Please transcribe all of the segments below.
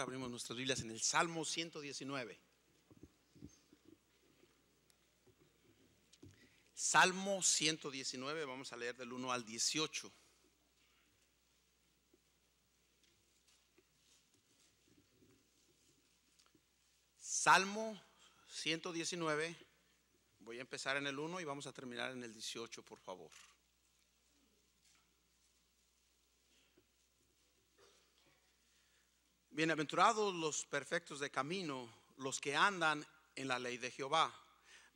abrimos nuestras Biblias en el Salmo 119. Salmo 119, vamos a leer del 1 al 18. Salmo 119, voy a empezar en el 1 y vamos a terminar en el 18, por favor. Bienaventurados los perfectos de camino, los que andan en la ley de Jehová.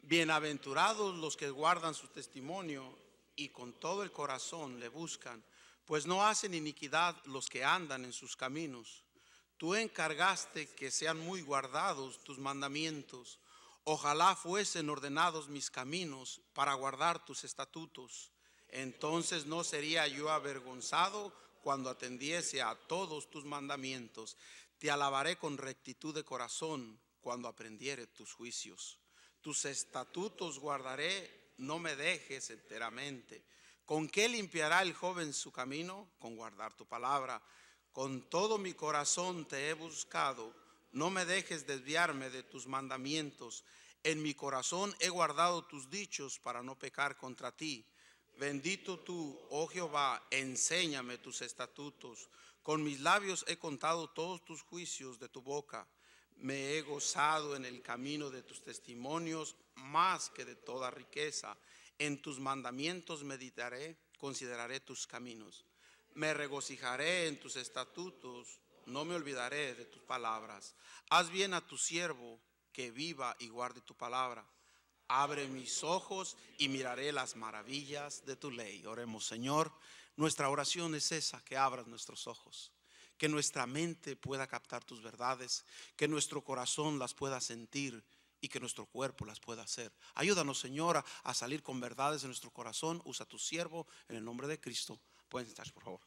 Bienaventurados los que guardan su testimonio y con todo el corazón le buscan, pues no hacen iniquidad los que andan en sus caminos. Tú encargaste que sean muy guardados tus mandamientos. Ojalá fuesen ordenados mis caminos para guardar tus estatutos. Entonces no sería yo avergonzado cuando atendiese a todos tus mandamientos. Te alabaré con rectitud de corazón cuando aprendiere tus juicios. Tus estatutos guardaré, no me dejes enteramente. ¿Con qué limpiará el joven su camino? Con guardar tu palabra. Con todo mi corazón te he buscado, no me dejes desviarme de tus mandamientos. En mi corazón he guardado tus dichos para no pecar contra ti. Bendito tú, oh Jehová, enséñame tus estatutos. Con mis labios he contado todos tus juicios de tu boca. Me he gozado en el camino de tus testimonios más que de toda riqueza. En tus mandamientos meditaré, consideraré tus caminos. Me regocijaré en tus estatutos, no me olvidaré de tus palabras. Haz bien a tu siervo que viva y guarde tu palabra. Abre mis ojos y miraré las maravillas de tu ley. Oremos, Señor. Nuestra oración es esa, que abras nuestros ojos, que nuestra mente pueda captar tus verdades, que nuestro corazón las pueda sentir y que nuestro cuerpo las pueda hacer. Ayúdanos, Señor, a salir con verdades de nuestro corazón. Usa tu siervo en el nombre de Cristo. Pueden estar, por favor.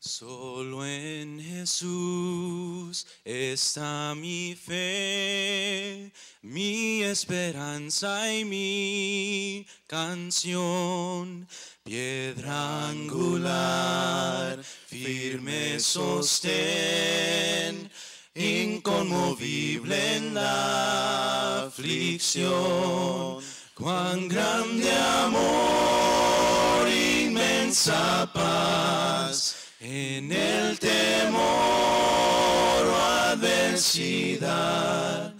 Solo en Jesús está mi fe, mi esperanza y mi canción. Piedra angular, firme sostén, inconmovible en la aflicción. Cuán grande amor, inmensa paz en el temor o oh adversidad,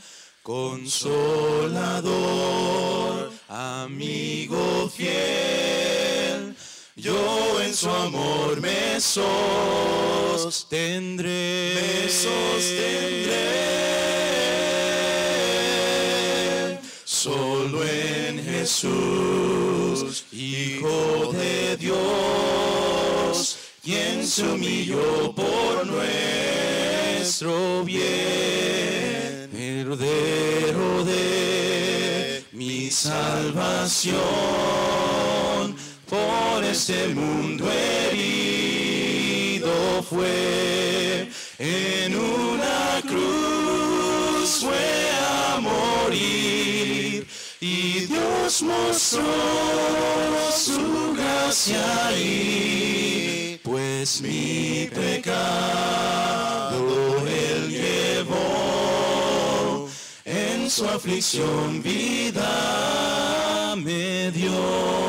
consolador, amigo fiel, yo en su amor me sostendré, me sostendré, solo en Jesús, Hijo de Dios quien se humilló por nuestro bien, heredero de mi salvación, por este mundo herido fue, en una cruz fue a morir, y Dios mostró su gracia ahí mi pecado, Él llevó, en su aflicción vida me dio.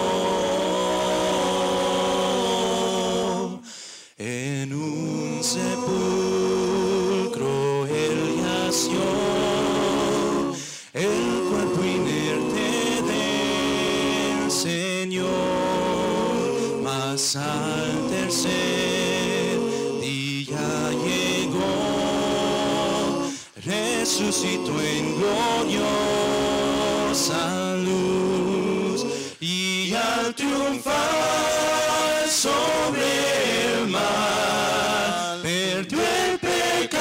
gloriosa luz y al triunfar sobre el mar perdió el pecado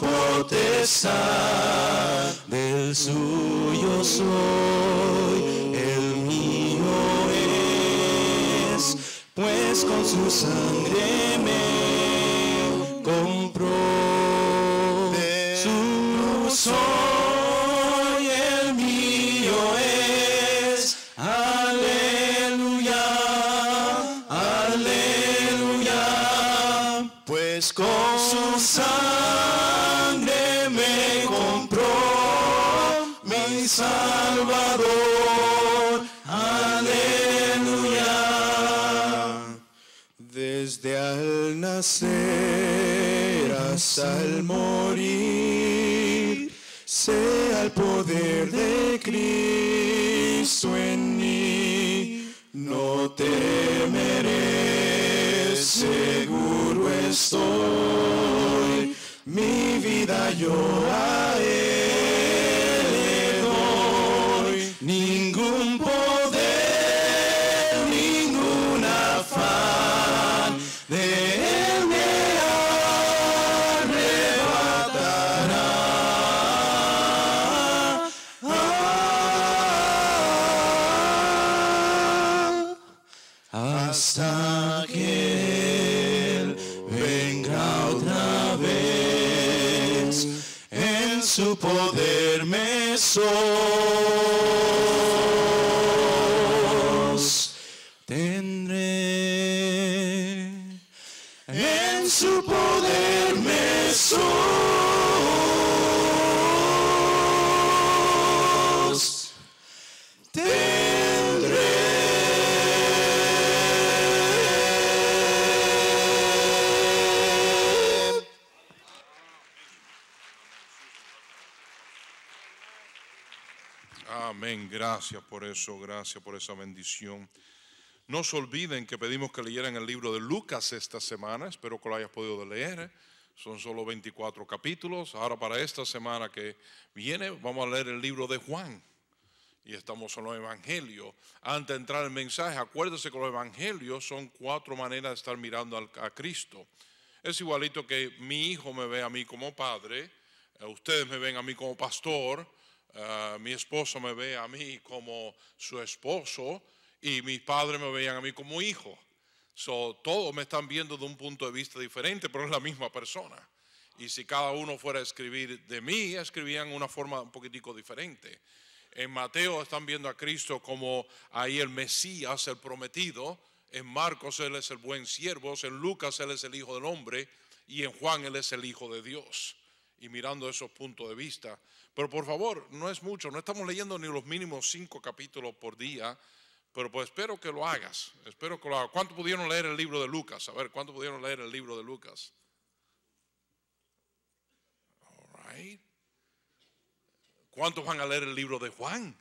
potestad del suyo soy el mío es pues con su sangre me compró Salvador. Aleluya. Desde al nacer hasta al morir, sea el poder de Cristo en mí. No temeré, seguro estoy, mi vida yo a Amén. Gracias por eso, gracias por esa bendición. No se olviden que pedimos que leyeran el libro de Lucas esta semana. Espero que lo hayas podido leer. Son solo 24 capítulos. Ahora para esta semana que viene vamos a leer el libro de Juan. Y estamos en los evangelios. Antes de entrar el mensaje, acuérdense que los evangelios son cuatro maneras de estar mirando a Cristo. Es igualito que mi hijo me ve a mí como padre, eh, ustedes me ven a mí como pastor, Ah, mi esposo me ve a mí como su esposo y mis padres me veían a mí como hijo. todos me están viendo de un punto de vista diferente, pero es la misma persona. Y si cada uno fuera a escribir de mí, escribían una forma un poquitico diferente. En Mateo están viendo a Cristo como ahí el Mesías, el prometido. En Marcos Él es el buen siervo. En Lucas Él es el Hijo del Hombre. Y en Juan Él es el Hijo de Dios. Y mirando esos puntos de vista, pero por favor, no es mucho, no estamos leyendo ni los mínimos cinco capítulos por día, pero pues espero que lo hagas, espero que lo hagas. ¿Cuánto pudieron leer el libro de Lucas? A ver, ¿cuánto pudieron leer el libro de Lucas? All ¿Cuántos van a leer el libro de Juan?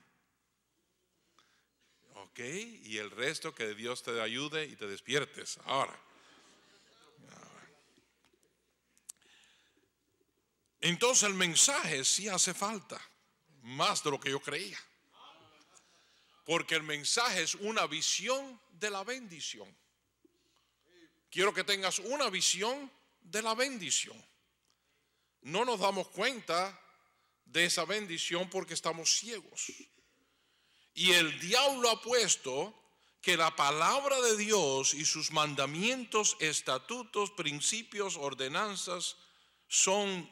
Ok, y el resto que Dios te ayude y te despiertes. Ahora, Entonces el mensaje sí hace falta, más de lo que yo creía. Porque el mensaje es una visión de la bendición. Quiero que tengas una visión de la bendición. No nos damos cuenta de esa bendición porque estamos ciegos. Y el diablo ha puesto que la palabra de Dios y sus mandamientos, estatutos, principios, ordenanzas son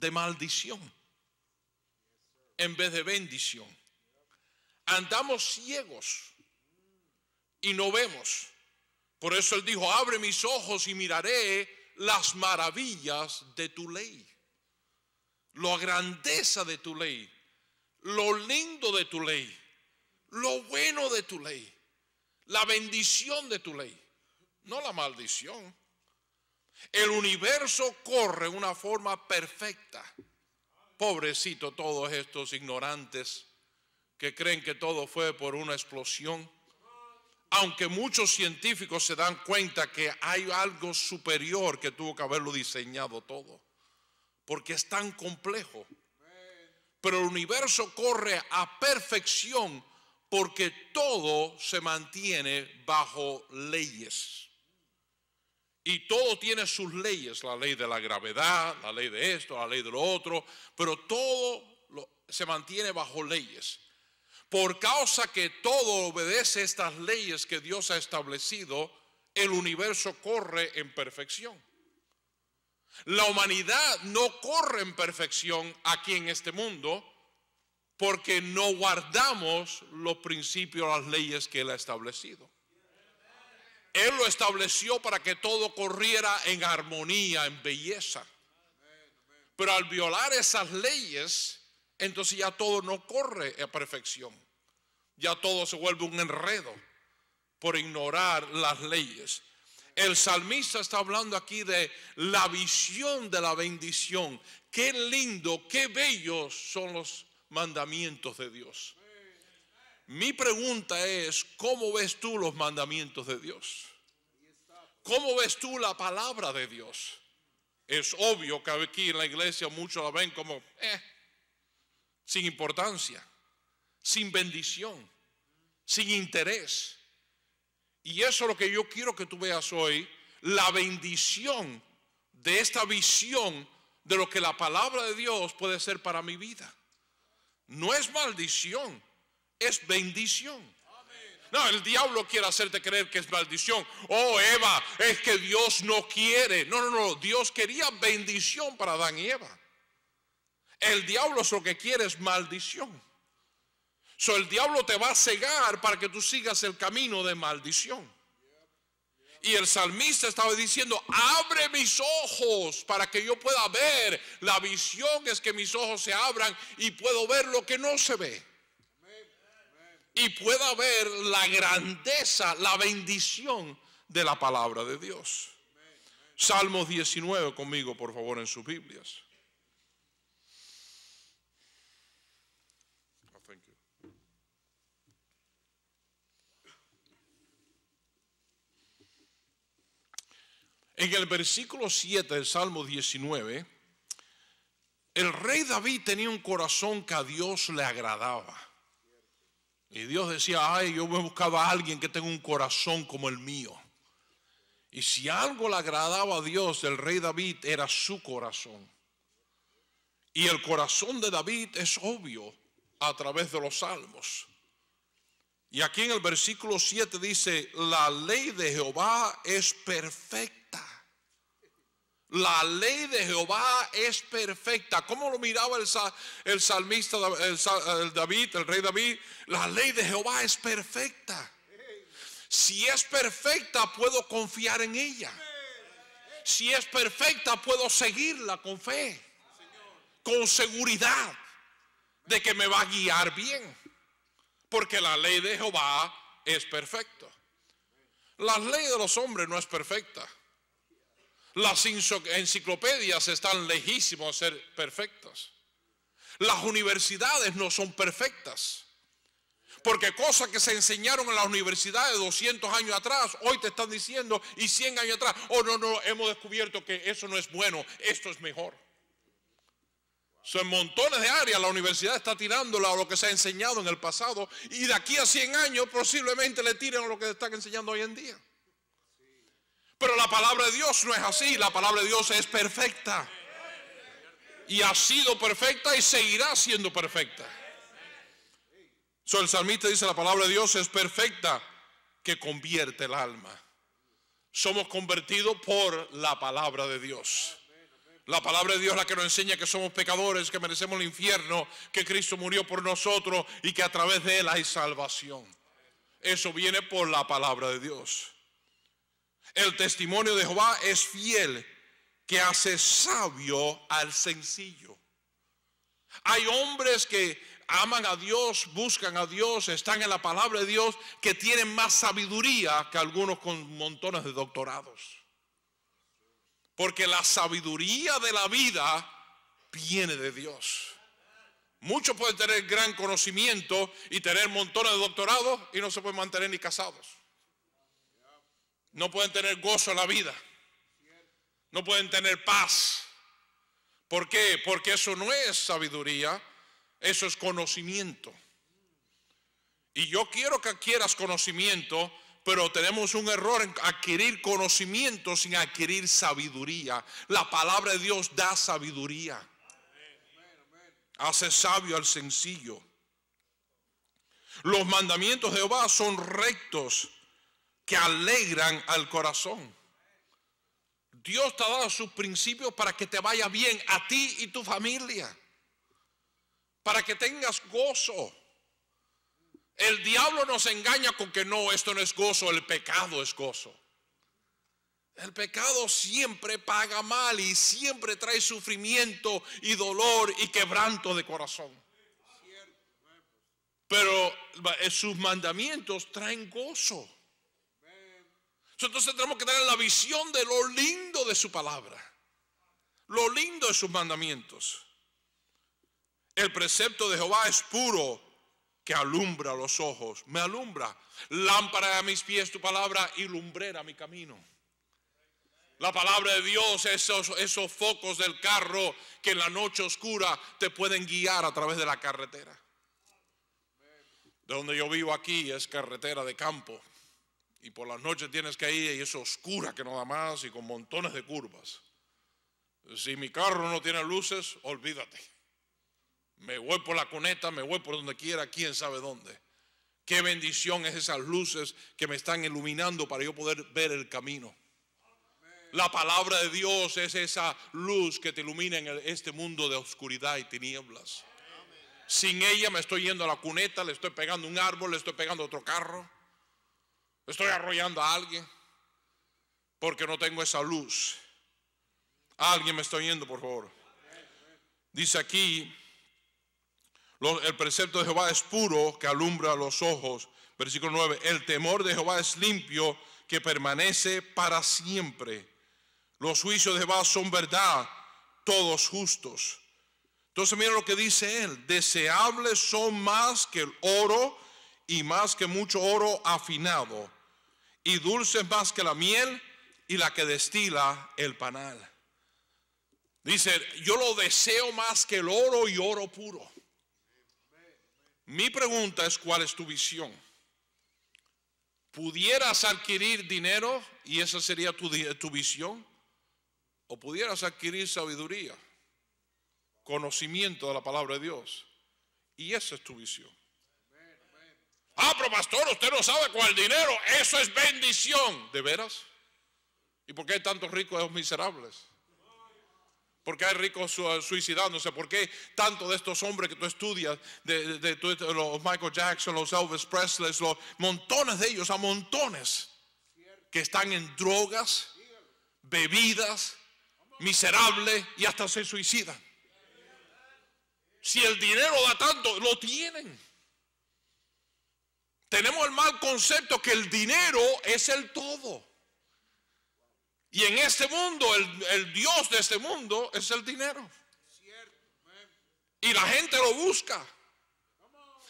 de maldición en vez de bendición. Andamos ciegos y no vemos. Por eso él dijo, abre mis ojos y miraré las maravillas de tu ley, la grandeza de tu ley, lo lindo de tu ley, lo bueno de tu ley, la bendición de tu ley, no la maldición. El universo corre una forma perfecta. Pobrecito todos estos ignorantes que creen que todo fue por una explosión. Aunque muchos científicos se dan cuenta que hay algo superior que tuvo que haberlo diseñado todo. Porque es tan complejo. Pero el universo corre a perfección porque todo se mantiene bajo leyes. Y todo tiene sus leyes, la ley de la gravedad, la ley de esto, la ley de lo otro, pero todo se mantiene bajo leyes. Por causa que todo obedece estas leyes que Dios ha establecido, el universo corre en perfección. La humanidad no corre en perfección aquí en este mundo porque no guardamos los principios, las leyes que Él ha establecido. Él lo estableció para que todo corriera en armonía, en belleza. Pero al violar esas leyes, entonces ya todo no corre a perfección. Ya todo se vuelve un enredo por ignorar las leyes. El salmista está hablando aquí de la visión de la bendición. Qué lindo, qué bellos son los mandamientos de Dios. Mi pregunta es, ¿cómo ves tú los mandamientos de Dios? ¿Cómo ves tú la palabra de Dios? Es obvio que aquí en la iglesia muchos la ven como, eh, sin importancia, sin bendición, sin interés. Y eso es lo que yo quiero que tú veas hoy, la bendición de esta visión de lo que la palabra de Dios puede ser para mi vida. No es maldición, es bendición. No, el diablo quiere hacerte creer que es maldición. Oh, Eva, es que Dios no quiere. No, no, no. Dios quería bendición para Adán y Eva. El diablo es lo que quiere es maldición. So, el diablo te va a cegar para que tú sigas el camino de maldición. Y el salmista estaba diciendo, abre mis ojos para que yo pueda ver. La visión es que mis ojos se abran y puedo ver lo que no se ve y pueda ver la grandeza, la bendición de la palabra de Dios. Salmos 19 conmigo, por favor, en sus Biblias. Ah, en el versículo 7 del Salmo 19, el rey David tenía un corazón que a Dios le agradaba. Y Dios decía, ay, yo me buscaba a alguien que tenga un corazón como el mío. Y si algo le agradaba a Dios el rey David era su corazón. Y el corazón de David es obvio a través de los salmos. Y aquí en el versículo 7 dice, la ley de Jehová es perfecta la ley de Jehová es perfecta. ¿Cómo lo miraba el, salmista el, David, el rey David? La ley de Jehová es perfecta. Si es perfecta, puedo confiar en ella. Si es perfecta, puedo seguirla con fe, con seguridad de que me va a guiar bien. Porque la ley de Jehová es perfecta. La ley de los hombres no es perfecta. Las enciclopedias están lejísimos de ser perfectas. Las universidades no son perfectas. Porque cosas que se enseñaron en las universidades 200 años atrás, hoy te están diciendo, y 100 años atrás, oh no, no, hemos descubierto que eso no es bueno, esto es mejor. Son montones de áreas la universidad está tirándola a lo que se ha enseñado en el pasado y de aquí a 100 años posiblemente le tiren a lo que están enseñando hoy en día. Pero la palabra de Dios no es así, la palabra de Dios es perfecta. Y ha sido perfecta y seguirá siendo perfecta. So, el salmista dice, la palabra de Dios es perfecta, que convierte el alma. Somos convertidos por la palabra de Dios. La palabra de Dios es la que nos enseña que somos pecadores, que merecemos el infierno, que Cristo murió por nosotros y que a través de Él hay salvación. Eso viene por la palabra de Dios. El testimonio de Jehová es fiel, que hace sabio al sencillo. Hay hombres que aman a Dios, buscan a Dios, están en la palabra de Dios, que tienen más sabiduría que algunos con montones de doctorados. Porque la sabiduría de la vida viene de Dios. Muchos pueden tener gran conocimiento y tener montones de doctorados y no se pueden mantener ni casados no pueden tener gozo en la vida, no pueden tener paz. ¿Por qué? Porque eso no es sabiduría, eso es conocimiento. Y yo quiero que adquieras conocimiento, pero tenemos un error en adquirir conocimiento sin adquirir sabiduría. La palabra de Dios da sabiduría. Hace sabio al sencillo. Los mandamientos de Jehová son rectos que alegran al corazón. Dios te ha dado sus principios para que te vaya bien a ti y tu familia, para que tengas gozo. El diablo nos engaña con que no, esto no es gozo, el pecado es gozo. El pecado siempre paga mal y siempre trae sufrimiento y dolor y quebranto de corazón. Pero sus mandamientos traen gozo. Entonces tenemos que tener la visión de lo lindo de su palabra, lo lindo de sus mandamientos. El precepto de Jehová es puro, que alumbra los ojos, me alumbra. Lámpara a mis pies tu palabra y lumbrera mi camino. La palabra de Dios, esos, esos focos del carro que en la noche oscura te pueden guiar a través de la carretera. De donde yo vivo aquí es carretera de campo y por las noches tienes que ir y es oscura que no da más y con montones de curvas. Si mi carro no tiene luces, olvídate. Me voy por la cuneta, me voy por donde quiera, quién sabe dónde. Qué bendición es esas luces que me están iluminando para yo poder ver el camino. La palabra de Dios es esa luz que te ilumina en este mundo de oscuridad y tinieblas. Sin ella me estoy yendo a la cuneta, le estoy pegando un árbol, le estoy pegando otro carro. Estoy arrollando a alguien porque no tengo esa luz. Alguien me está oyendo, por favor. Dice aquí, el precepto de Jehová es puro que alumbra los ojos. Versículo 9, el temor de Jehová es limpio que permanece para siempre. Los juicios de Jehová son verdad, todos justos. Entonces mira lo que dice él, deseables son más que el oro y más que mucho oro afinado y dulce más que la miel y la que destila el panal. Dice, yo lo deseo más que el oro y oro puro. Mi pregunta es, ¿cuál es tu visión? ¿Pudieras adquirir dinero y esa sería tu, tu visión? ¿O pudieras adquirir sabiduría, conocimiento de la palabra de Dios? Y esa es tu visión. Ah, pero pastor, usted no sabe cuál dinero. Eso es bendición. ¿De veras? ¿Y por qué hay tantos ricos y miserables? ¿Por qué hay ricos suicidándose? ¿Por qué tanto de estos hombres que tú estudias, los Michael Jackson, los Elvis Presley, los montones de ellos, a montones, que están en drogas, bebidas, miserables y hasta se suicidan? Si el dinero da tanto, lo tienen tenemos el mal concepto que el dinero es el todo. Y en este mundo, el, Dios de este mundo es el dinero. Y la gente lo busca.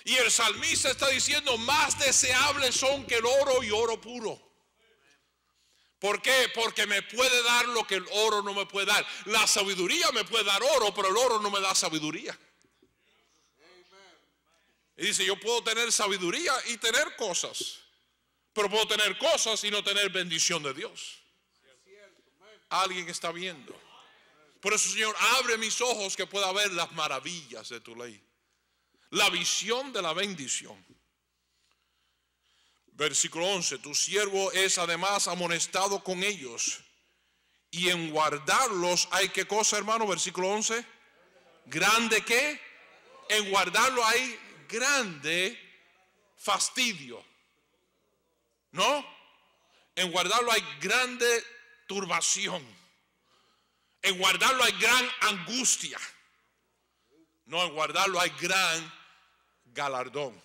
Y el salmista está diciendo, más deseables son que el oro y oro puro. ¿Por qué? Porque me puede dar lo que el oro no me puede dar. La sabiduría me puede dar oro, pero el oro no me da sabiduría. Y dice, yo puedo tener sabiduría y tener cosas, pero puedo tener cosas y no tener bendición de Dios. Alguien está viendo. Por eso, Señor, abre mis ojos que pueda ver las maravillas de tu ley. La visión de la bendición. Versículo 11, tu siervo es además amonestado con ellos. Y en guardarlos hay que cosa, hermano, versículo 11. Grande que en guardarlo hay grande fastidio. ¿No? En guardarlo hay grande turbación. En guardarlo hay gran angustia. No, en guardarlo hay gran galardón.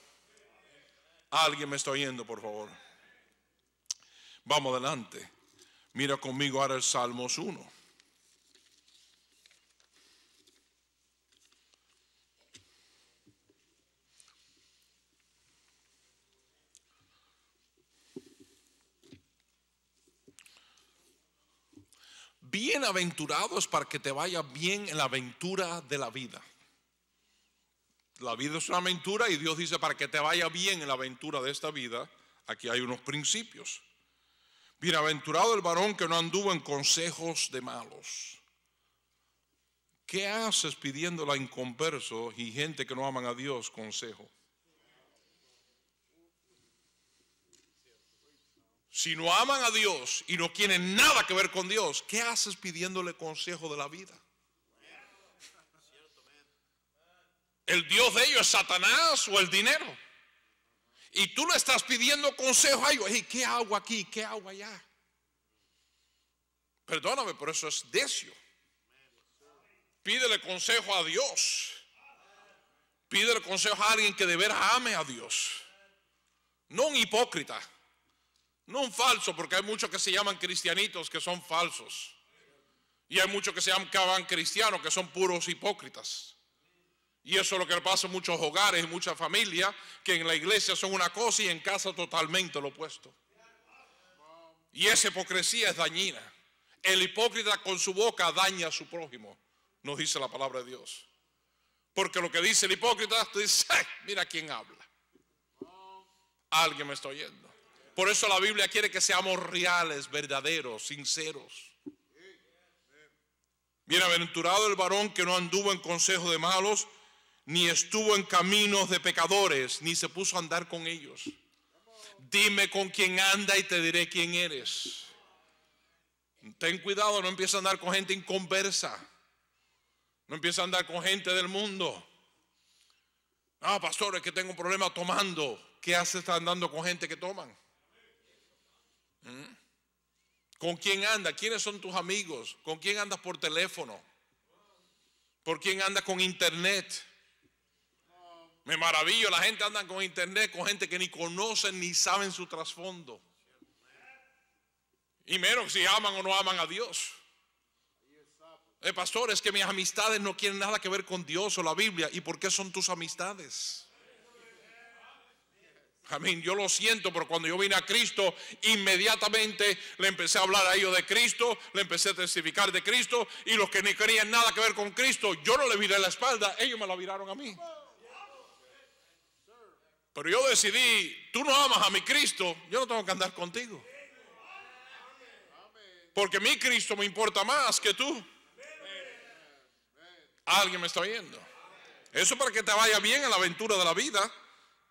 Alguien me está oyendo, por favor. Vamos adelante. Mira conmigo ahora el Salmos 1. bienaventurados para que te vaya bien en la aventura de la vida. La vida es una aventura y Dios dice, para que te vaya bien en la aventura de esta vida, aquí hay unos principios. Bienaventurado el varón que no anduvo en consejos de malos. ¿Qué haces pidiéndole a inconversos y gente que no aman a Dios consejo? si no aman a Dios y no tienen nada que ver con Dios, ¿qué haces pidiéndole consejo de la vida? ¿El Dios de ellos es Satanás o el dinero? Y tú le estás pidiendo consejo a ellos. ¿Qué hago aquí? ¿Qué hago allá? Perdóname, pero eso es decio. Pídele consejo a Dios. Pídele consejo a alguien que de veras ame a Dios. No un hipócrita. No un falso, porque hay muchos que se llaman cristianitos que son falsos. Y hay muchos que se llaman cristianos que son puros hipócritas. Y eso es lo que pasa en muchos hogares y muchas familias, que en la iglesia son una cosa y en casa totalmente lo opuesto. Y esa hipocresía es dañina. El hipócrita con su boca daña a su prójimo, nos dice la palabra de Dios. Porque lo que dice el hipócrita, dice mira quién habla. Alguien me está oyendo. Por eso la Biblia quiere que seamos reales, verdaderos, sinceros. Bienaventurado el varón que no anduvo en consejo de malos, ni estuvo en caminos de pecadores, ni se puso a andar con ellos. Dime con quién anda y te diré quién eres. Ten cuidado, no empieces a andar con gente inconversa. No empieces a andar con gente del mundo. Ah, pastor, es que tengo un problema tomando. ¿Qué haces andando con gente que toman? ¿Mm? ¿Con quién andas? ¿Quiénes son tus amigos? ¿Con quién andas por teléfono? ¿Por quién andas con internet? Me maravillo, la gente anda con internet, con gente que ni conocen ni saben su trasfondo. Y menos si aman o no aman a Dios. Eh, pastor, es que mis amistades no tienen nada que ver con Dios o la Biblia. ¿Y por qué son tus amistades? Amén, yo lo siento, pero cuando yo vine a Cristo, inmediatamente le empecé a hablar a ellos de Cristo, le empecé a testificar de Cristo, y los que ni querían nada que ver con Cristo, yo no le viré la espalda, ellos me la viraron a mí. Pero yo decidí, tú no amas a mi Cristo, yo no tengo que andar contigo. Porque mi Cristo me importa más que tú. ¿Alguien me está viendo Eso para que te vaya bien en la aventura de la vida.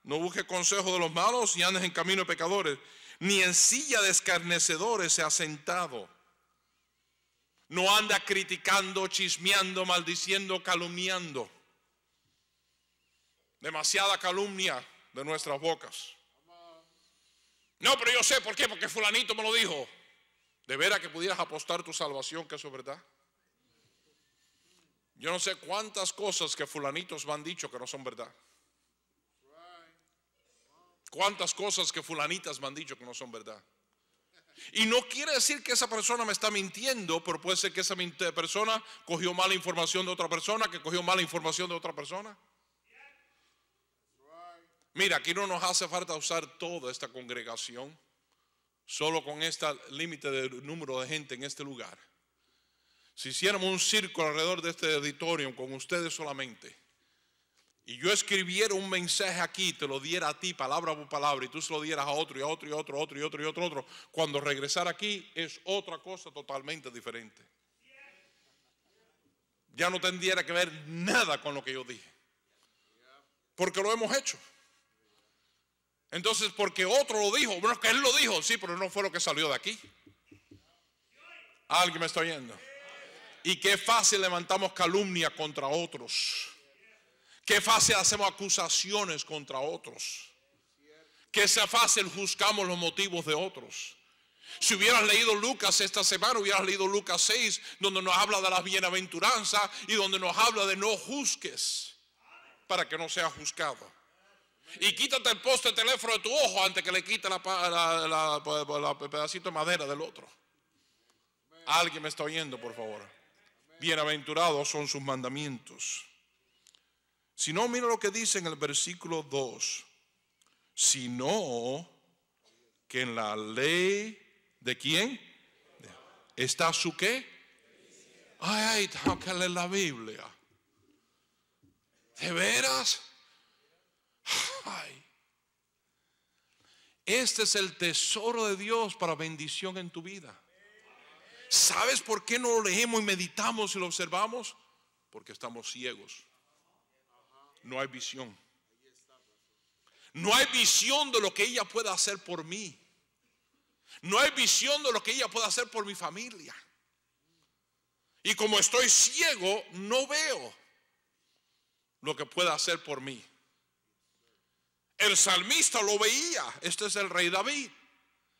No busques consejo de los malos y andes en camino de pecadores. Ni en silla de escarnecedores se ha sentado. No anda criticando, chismeando, maldiciendo, calumniando. Demasiada calumnia de nuestras bocas. No, pero yo sé por qué, porque fulanito me lo dijo. De veras que pudieras apostar tu salvación, que eso es verdad. Yo no sé cuántas cosas que fulanitos me han dicho que no son verdad. Cuántas cosas que fulanitas me han dicho que no son verdad. Y no quiere decir que esa persona me está mintiendo, pero puede ser que esa persona cogió mala información de otra persona, que cogió mala información de otra persona. Mira, aquí no nos hace falta usar toda esta congregación, solo con este límite de número de gente en este lugar. Si hiciéramos un círculo alrededor de este auditorio con ustedes solamente y yo escribiera un mensaje aquí, te lo diera a ti palabra por palabra y tú se lo dieras a otro y a otro y a otro, otro y otro y otro, otro, cuando regresar aquí es otra cosa totalmente diferente. Ya no tendría que ver nada con lo que yo dije. Porque lo hemos hecho. Entonces, porque otro lo dijo, bueno, que él lo dijo, sí, pero no fue lo que salió de aquí. ¿Alguien me está oyendo? Y qué fácil levantamos calumnia contra otros Qué fácil hacemos acusaciones contra otros. Qué sea fácil juzgamos los motivos de otros. Si hubieras leído Lucas esta semana, hubieras leído Lucas 6, donde nos habla de la bienaventuranza y donde nos habla de no juzgues para que no seas juzgado. Y quítate el poste de teléfono de tu ojo antes que le quite la, pedacito de madera del otro. Alguien me está oyendo, por favor. Bienaventurados son sus mandamientos. Si no, mira lo que dice en el versículo 2. Sino que en la ley de quién está su qué. Ay, ay, que leer la Biblia. ¿De veras? Ay. Este es el tesoro de Dios para bendición en tu vida. ¿Sabes por qué no lo leemos y meditamos y lo observamos? Porque estamos ciegos no hay visión. No hay visión de lo que ella pueda hacer por mí. No hay visión de lo que ella pueda hacer por mi familia. Y como estoy ciego, no veo lo que pueda hacer por mí. El salmista lo veía. Este es el rey David.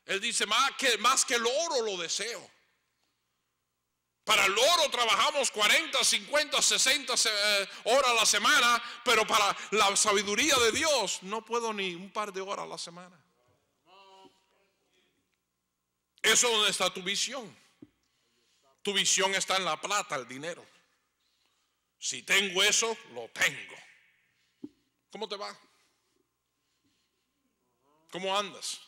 Él dice, más que, más que el oro lo deseo. Para el oro trabajamos 40, 50, 60 horas a la semana, pero para la sabiduría de Dios no puedo ni un par de horas a la semana. Eso donde está tu visión. Tu visión está en la plata, el dinero. Si tengo eso, lo tengo. ¿Cómo te va? ¿Cómo andas?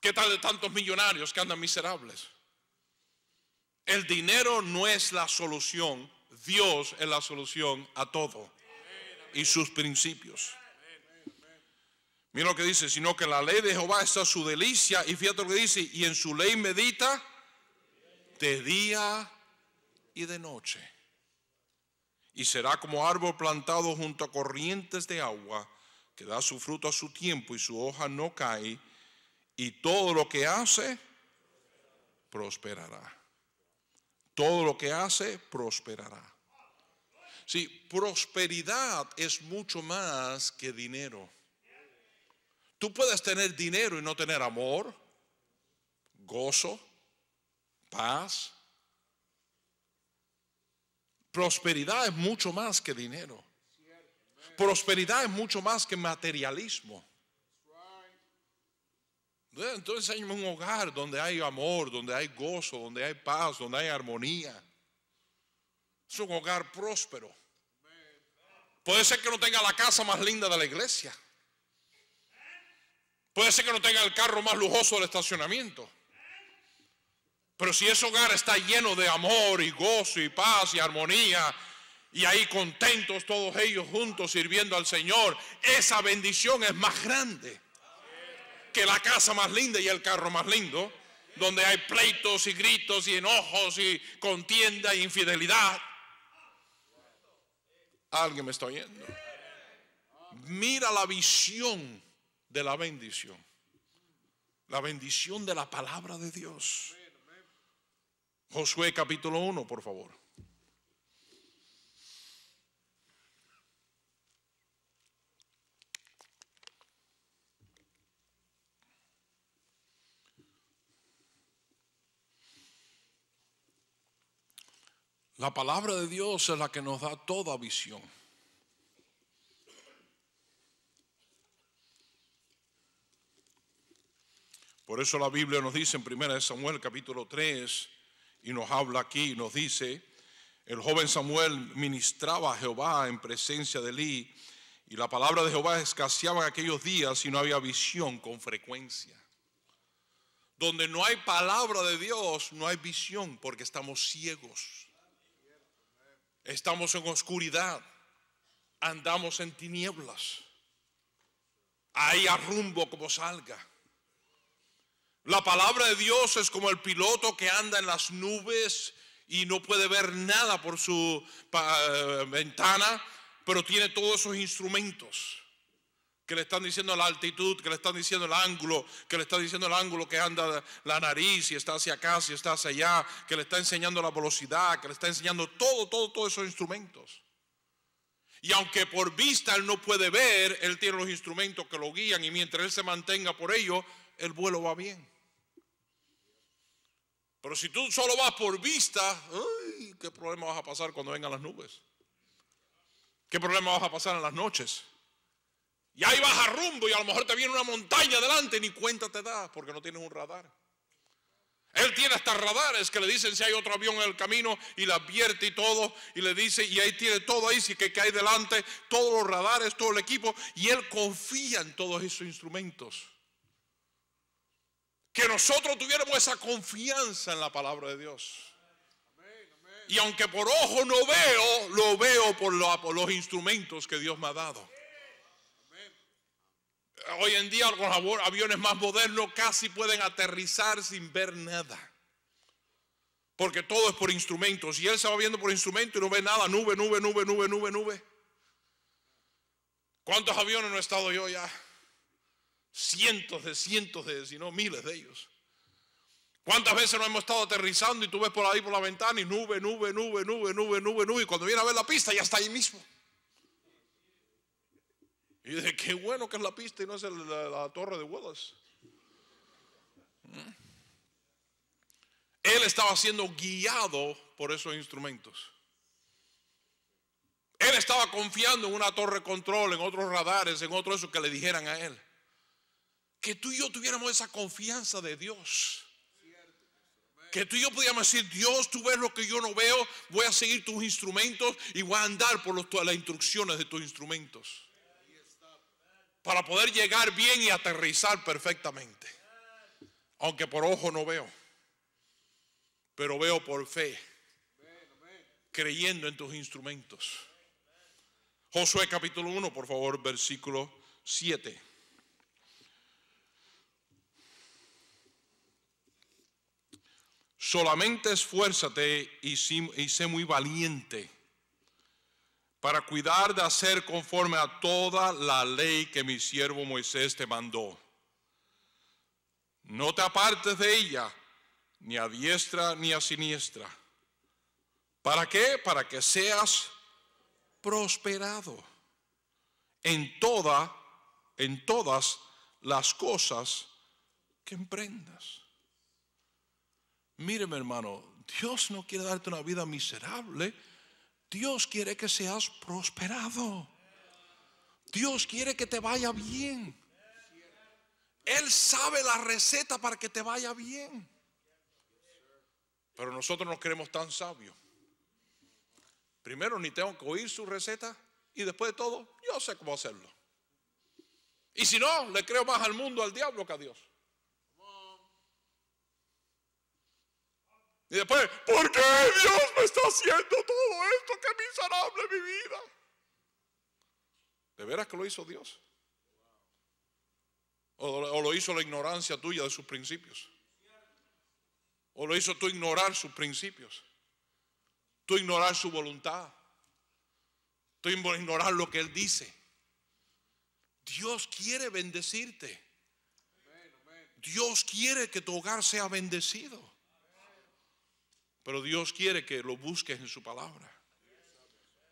¿Qué tal de tantos millonarios que andan miserables? El dinero no es la solución, Dios es la solución a todo y sus principios. Mira lo que dice, sino que la ley de Jehová está su delicia y fíjate lo que dice, y en su ley medita de día y de noche. Y será como árbol plantado junto a corrientes de agua, que da su fruto a su tiempo y su hoja no cae, y todo lo que hace prosperará. Todo lo que hace prosperará. Si prosperidad es mucho más que dinero. Tú puedes tener dinero y no tener amor, gozo, paz. Prosperidad es mucho más que dinero. Prosperidad es mucho más que materialismo. ¿Eh? Entonces hay un hogar donde hay amor, donde hay gozo, donde hay paz, donde hay armonía. Es un hogar próspero. Puede ser que no tenga la casa más linda de la iglesia. Puede ser que no tenga el carro más lujoso del estacionamiento. Pero si ese hogar está lleno de amor y gozo y paz y armonía, y ahí contentos todos ellos juntos sirviendo al Señor, esa bendición es más grande que la casa más linda y el carro más lindo, donde hay pleitos y gritos y enojos y contienda e infidelidad. Alguien me está oyendo. Mira la visión de la bendición. La bendición de la palabra de Dios. Josué capítulo 1, por favor. La palabra de Dios es la que nos da toda visión. Por eso la Biblia nos dice en 1 Samuel capítulo 3 y nos habla aquí, nos dice, el joven Samuel ministraba a Jehová en presencia de Elí y la palabra de Jehová escaseaba en aquellos días y no había visión con frecuencia. Donde no hay palabra de Dios, no hay visión porque estamos ciegos. Estamos en oscuridad, andamos en tinieblas. Hay rumbo como salga. La palabra de Dios es como el piloto que anda en las nubes y no puede ver nada por su eh, ventana, pero tiene todos esos instrumentos que le están diciendo la altitud, que le están diciendo el ángulo, que le están diciendo el ángulo que anda la nariz, si está hacia acá, si está hacia allá, que le está enseñando la velocidad, que le está enseñando todo, todo, todos esos instrumentos. Y aunque por vista él no puede ver, él tiene los instrumentos que lo guían y mientras él se mantenga por ello, el vuelo va bien. Pero si tú solo vas por vista, ¿qué problema vas a pasar cuando vengan las nubes? ¿Qué problema vas a pasar en las noches? Y ahí vas a rumbo y a lo mejor te viene una montaña delante ni cuenta te da porque no tienes un radar. Él tiene hasta radares que le dicen si hay otro avión en el camino y le advierte y todo y le dice y ahí tiene todo ahí, si que, hay delante, todos los radares, todo el equipo y él confía en todos esos instrumentos. Que nosotros tuviéramos esa confianza en la palabra de Dios. Y aunque por ojo no veo, lo veo por los instrumentos que Dios me ha dado. Hoy en día los aviones más modernos casi pueden aterrizar sin ver nada. Porque todo es por instrumentos. Y él se va viendo por instrumento y no ve nada. Nube, nube, nube, nube, nube, nube. ¿Cuántos aviones no he estado yo ya? Cientos de cientos de, si no miles de ellos. ¿Cuántas veces no hemos estado aterrizando y tú ves por ahí por la ventana y nube, nube, nube, nube, nube, nube, nube? Y cuando viene a ver la pista ya está ahí mismo. Y dice qué bueno que es la pista y no es la, torre de Willis. Él estaba siendo guiado por esos instrumentos. Él estaba confiando en una torre control, en otros radares, en otro eso que le dijeran a él. Que tú y yo tuviéramos esa confianza de Dios. Que tú y yo podíamos decir, Dios, tú ves lo que yo no veo, voy a seguir tus instrumentos y voy a andar por las instrucciones de tus instrumentos para poder llegar bien y aterrizar perfectamente. Aunque por ojo no veo, pero veo por fe, creyendo en tus instrumentos. Josué capítulo 1, por favor, versículo 7. Solamente esfuérzate y, sé muy valiente para cuidar de hacer conforme a toda la ley que mi siervo Moisés te mandó. No te apartes de ella, ni a diestra ni a siniestra. ¿Para qué? Para que seas prosperado en toda en todas las cosas que emprendas. Míreme, hermano, Dios no quiere darte una vida miserable. Dios quiere que seas prosperado. Dios quiere que te vaya bien. Él sabe la receta para que te vaya bien. Pero nosotros no creemos tan sabios. Primero ni tengo que oír su receta y después de todo, yo sé cómo hacerlo. Y si no, le creo más al mundo, al diablo que a Dios. Y después, ¿por qué Dios me está haciendo todo esto? ¡Qué miserable mi vida! ¿De veras que lo hizo Dios? ¿O, lo hizo la ignorancia tuya de sus principios? ¿O lo hizo tú ignorar sus principios? ¿Tú ignorar su voluntad? ¿Tú ignorar lo que Él dice? Dios quiere bendecirte. Dios quiere que tu hogar sea bendecido. Pero Dios quiere que lo busques en su palabra.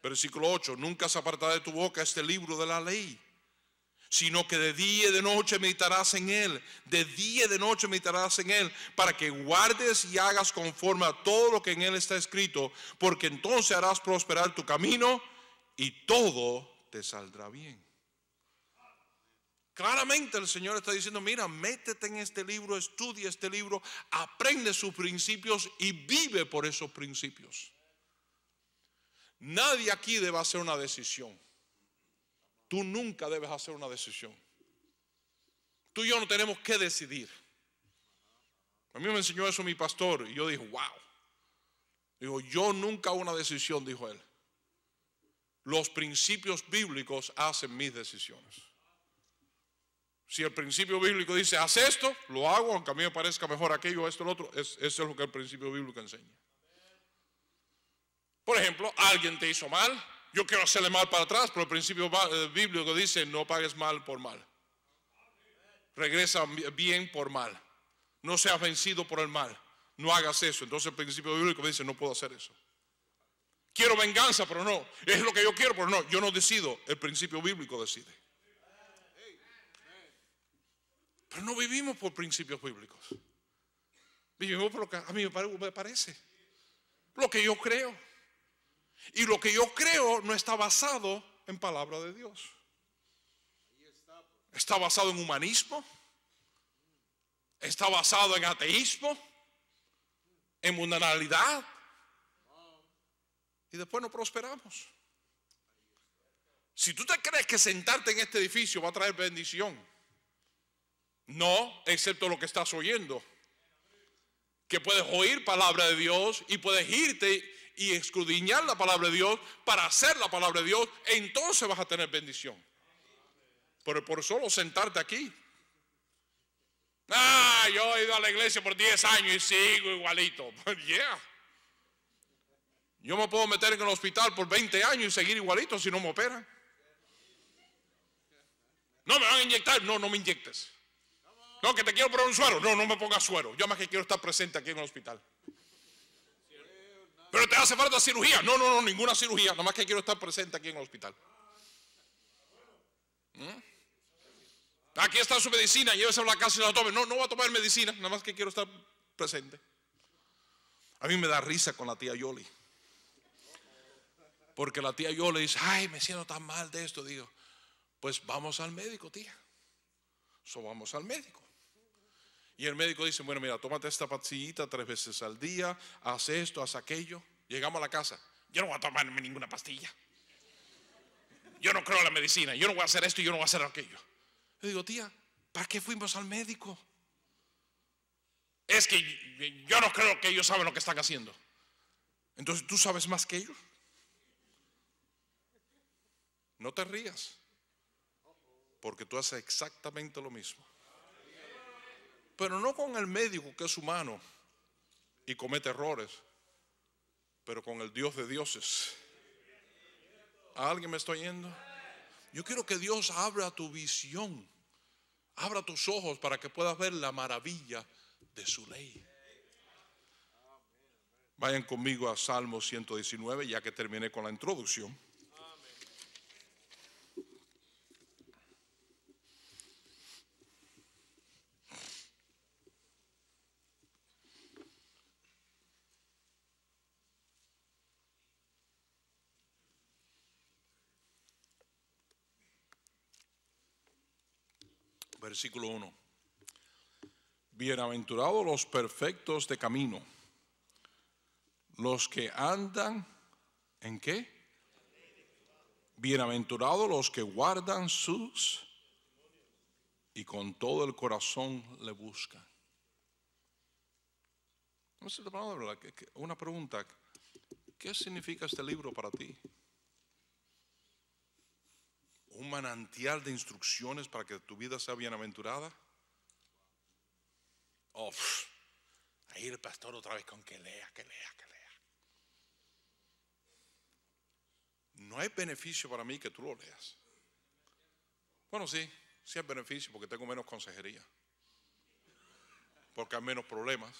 Versículo 8, nunca se apartará de tu boca este libro de la ley, sino que de día y de noche meditarás en él, de día y de noche meditarás en él, para que guardes y hagas conforme a todo lo que en él está escrito, porque entonces harás prosperar tu camino y todo te saldrá bien. Claramente el Señor está diciendo, mira, métete en este libro, estudia este libro, aprende sus principios y vive por esos principios. Nadie aquí debe hacer una decisión. Tú nunca debes hacer una decisión. Tú y yo no tenemos que decidir. A mí me enseñó eso mi pastor y yo dije, wow. Dijo, yo nunca hago una decisión, dijo él. Los principios bíblicos hacen mis decisiones. Si el principio bíblico dice, haz esto, lo hago, aunque a mí me parezca mejor aquello, esto, lo otro, es, eso es lo que el principio bíblico enseña. Por ejemplo, alguien te hizo mal, yo quiero hacerle mal para atrás, pero el principio eh, bíblico dice, no pagues mal por mal. Regresa bien por mal. No seas vencido por el mal. No hagas eso. Entonces el principio bíblico dice, no puedo hacer eso. Quiero venganza, pero no. Es lo que yo quiero, pero no. Yo no decido. El principio bíblico decide. no vivimos por principios bíblicos. Vivimos por lo que a mí me parece. Lo que yo creo. Y lo que yo creo no está basado en palabra de Dios. Está basado en humanismo. Está basado en ateísmo. En mundanalidad. Y después no prosperamos. Si tú te crees que sentarte en este edificio va a traer bendición no, excepto lo que estás oyendo. Que puedes oír palabra de Dios y puedes irte y escudriñar la palabra de Dios para hacer la palabra de Dios, entonces vas a tener bendición. Pero por solo sentarte aquí. Ah, yo he ido a la iglesia por 10 años y sigo igualito. Pues yeah. Yo me puedo meter en el hospital por 20 años y seguir igualito si no me operan. No me van a inyectar. No, no me inyectes. No, que te quiero poner un suero. No, no me pongas suero. Yo más que quiero estar presente aquí en el hospital. Pero te hace falta cirugía. No, no, no, ninguna cirugía. Nada más que quiero estar presente aquí en el hospital. ¿Mm? Aquí está su medicina, llévese a la casa y la tome. No, no va a tomar medicina, nada más que quiero estar presente. A mí me da risa con la tía Yoli. Porque la tía Yoli dice, ay, me siento tan mal de esto. Digo, pues vamos al médico, tía. So vamos al médico. Y el médico dice, bueno, mira, tómate esta pastillita tres veces al día, haz esto, haz aquello. Llegamos a la casa. Yo no voy a tomarme ninguna pastilla. Yo no creo en la medicina. Yo no voy a hacer esto y yo no voy a hacer aquello. Le digo, tía, ¿para qué fuimos al médico? Es que yo no creo que ellos saben lo que están haciendo. Entonces, ¿tú sabes más que ellos? No te rías, porque tú haces exactamente lo mismo pero no con el médico que es humano y comete errores, pero con el Dios de dioses. ¿A alguien me está yendo? Yo quiero que Dios abra tu visión, abra tus ojos para que puedas ver la maravilla de su ley. Vayan conmigo a Salmo 119, ya que terminé con la introducción. versículo 1. Bienaventurados los perfectos de camino, los que andan en qué? Bienaventurados los que guardan sus y con todo el corazón le buscan. Una pregunta, ¿qué significa este libro para ti? un manantial de instrucciones para que tu vida sea bienaventurada? Oh, ahí el pastor otra vez con que lea, que lea, que lea. No hay beneficio para mí que tú lo leas. Bueno, sí, sí hay beneficio porque tengo menos consejería, porque hay menos problemas.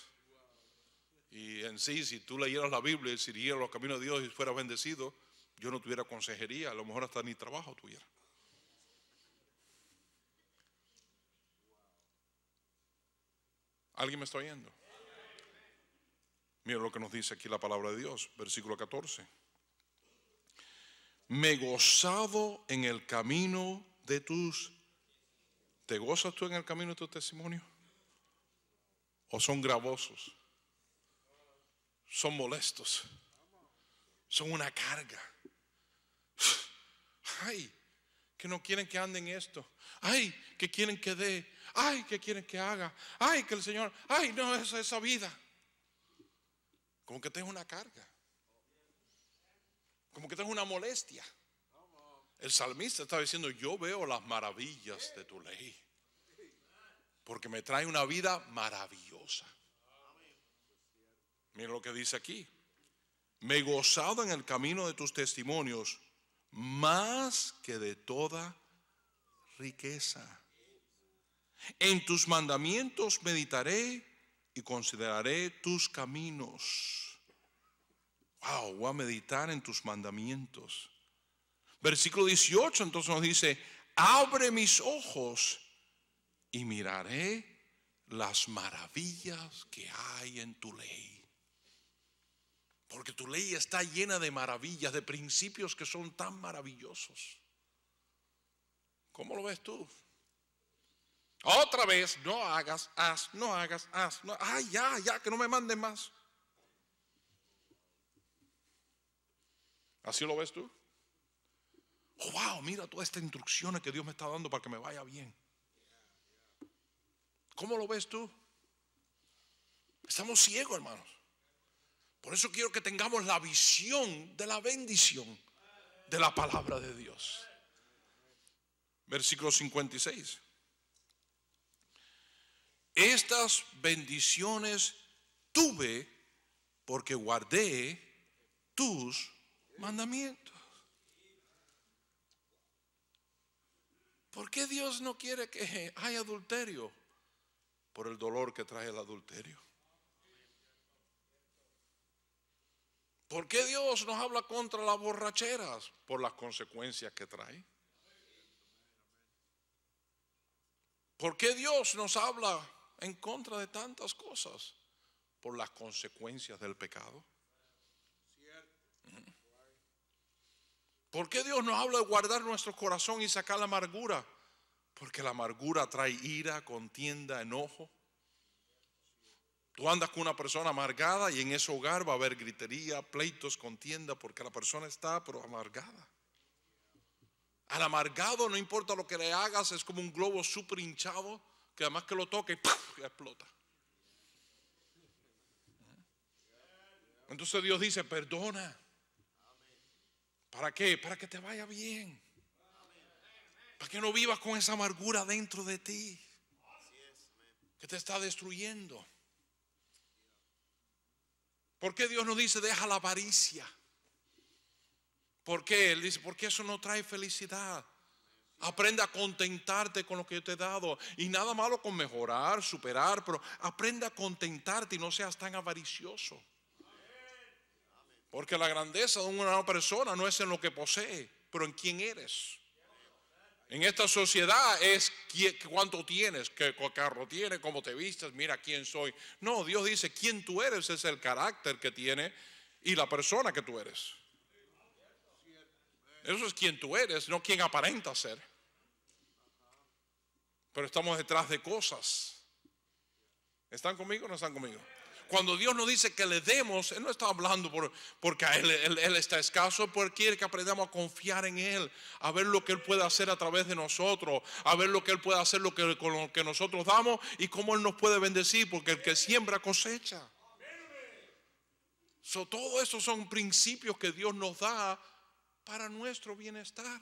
Y en sí, si tú leyeras la Biblia y siguieras los caminos de Dios y fueras bendecido, yo no tuviera consejería, a lo mejor hasta ni trabajo tuviera. ¿Alguien me está oyendo? Mira lo que nos dice aquí la palabra de Dios, versículo 14. Me gozado en el camino de tus... ¿Te gozas tú en el camino de tu testimonio? ¿O son gravosos? Son molestos. Son una carga. Ay, que no quieren que anden esto. Ay, que quieren que dé ay, ¿qué quieren que haga? Ay, que el Señor, ay, no, esa, esa vida. Como que tengo una carga. Como que tengo una molestia. El salmista está diciendo, yo veo las maravillas de tu ley. Porque me trae una vida maravillosa. Mira lo que dice aquí. Me he gozado en el camino de tus testimonios más que de toda riqueza. En tus mandamientos meditaré y consideraré tus caminos. Wow, voy a meditar en tus mandamientos. Versículo 18 entonces nos dice, abre mis ojos y miraré las maravillas que hay en tu ley. Porque tu ley está llena de maravillas, de principios que son tan maravillosos. ¿Cómo lo ves tú? Otra vez, no hagas, haz, no hagas, haz. No, ay, ya, ya, que no me manden más. ¿Así lo ves tú? wow, mira todas estas instrucciones que Dios me está dando para que me vaya bien. ¿Cómo lo ves tú? Estamos ciegos, hermanos. Por eso quiero que tengamos la visión de la bendición de la palabra de Dios. Versículo 56. Estas bendiciones tuve porque guardé tus mandamientos. ¿Por qué Dios no quiere que haya adulterio? Por el dolor que trae el adulterio. ¿Por qué Dios nos habla contra las borracheras? Por las consecuencias que trae. ¿Por qué Dios nos habla en contra de tantas cosas por las consecuencias del pecado. ¿Por qué Dios nos habla de guardar nuestro corazón y sacar la amargura? Porque la amargura trae ira, contienda, enojo. Tú andas con una persona amargada y en ese hogar va a haber gritería, pleitos, contienda, porque la persona está pero amargada. Al amargado no importa lo que le hagas, es como un globo super hinchado que además que lo toque, y explota. Entonces Dios dice, perdona. ¿Para qué? Para que te vaya bien. Para que no vivas con esa amargura dentro de ti. Que te está destruyendo. ¿Por qué Dios no dice deja la avaricia? ¿Por qué? Él dice, porque eso no trae felicidad. Aprende a contentarte con lo que yo te he dado. Y nada malo con mejorar, superar, pero aprende a contentarte y no seas tan avaricioso. Porque la grandeza de una persona no es en lo que posee, pero en quién eres. En esta sociedad es cuánto tienes, qué carro tienes, cómo te vistes, mira quién soy. No, Dios dice quién tú eres es el carácter que tiene y la persona que tú eres. Eso es quien tú eres, no quien aparenta ser. Pero estamos detrás de cosas. ¿Están conmigo o no están conmigo? Cuando Dios nos dice que le demos, Él no está hablando por, porque él, él, está escaso, porque quiere que aprendamos a confiar en Él, a ver lo que Él puede hacer a través de nosotros, a ver lo que Él puede hacer lo que, con lo que nosotros damos y cómo Él nos puede bendecir, porque el que siembra cosecha. todo eso son principios que Dios nos da para nuestro bienestar.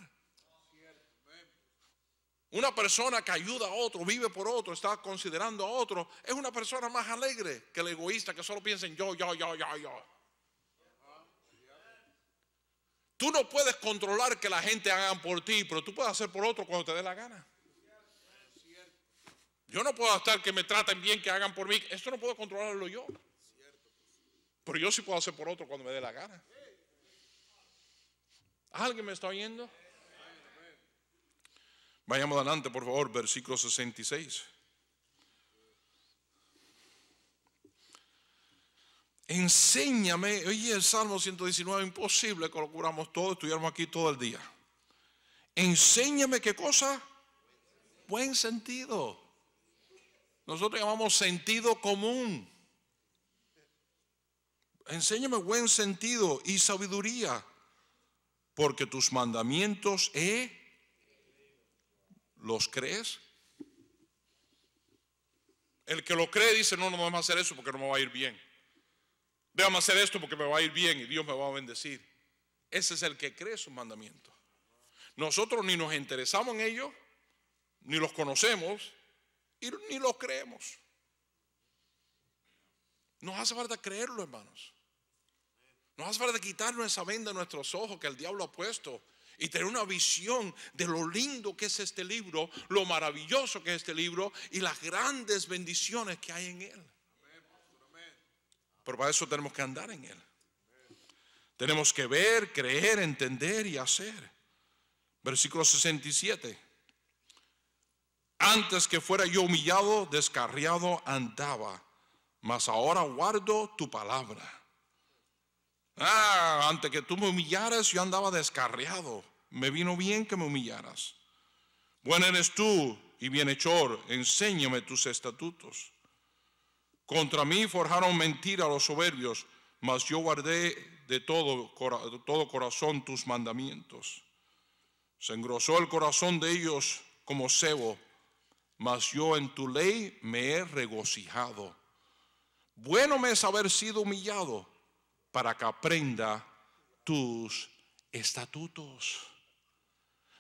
Una persona que ayuda a otro, vive por otro, está considerando a otro, es una persona más alegre que el egoísta que solo piensa en yo, yo, yo, yo, yo. Tú no puedes controlar que la gente haga por ti, pero tú puedes hacer por otro cuando te dé la gana. Yo no puedo estar que me traten bien, que hagan por mí. Esto no puedo controlarlo yo. Pero yo sí puedo hacer por otro cuando me dé la gana. ¿Alguien me está oyendo? Vayamos adelante, por favor, versículo 66. Enséñame, oye el Salmo 119, imposible que lo curamos todo, estuviéramos aquí todo el día. Enséñame qué cosa, buen sentido. Nosotros llamamos sentido común. Enséñame buen sentido y sabiduría porque tus mandamientos, ¿eh? ¿Los crees? El que lo cree dice, no, no vamos a hacer eso porque no me va a ir bien. Déjame hacer esto porque me va a ir bien y Dios me va a bendecir. Ese es el que cree sus mandamientos. Nosotros ni nos interesamos en ellos, ni los conocemos, y ni los creemos. Nos hace falta creerlo, hermanos. No hace falta quitarnos esa venda de nuestros ojos que el diablo ha puesto y tener una visión de lo lindo que es este libro, lo maravilloso que es este libro y las grandes bendiciones que hay en él. Pero para eso tenemos que andar en él. Tenemos que ver, creer, entender y hacer. Versículo 67. Antes que fuera yo humillado, descarriado andaba, mas ahora guardo tu palabra. Ah, antes que tú me humillaras, yo andaba descarriado. Me vino bien que me humillaras. Bueno eres tú y bienhechor, enséñame tus estatutos. Contra mí forjaron mentira los soberbios, mas yo guardé de todo, todo corazón tus mandamientos. Se engrosó el corazón de ellos como cebo, mas yo en tu ley me he regocijado. Bueno me es haber sido humillado para que aprenda tus estatutos.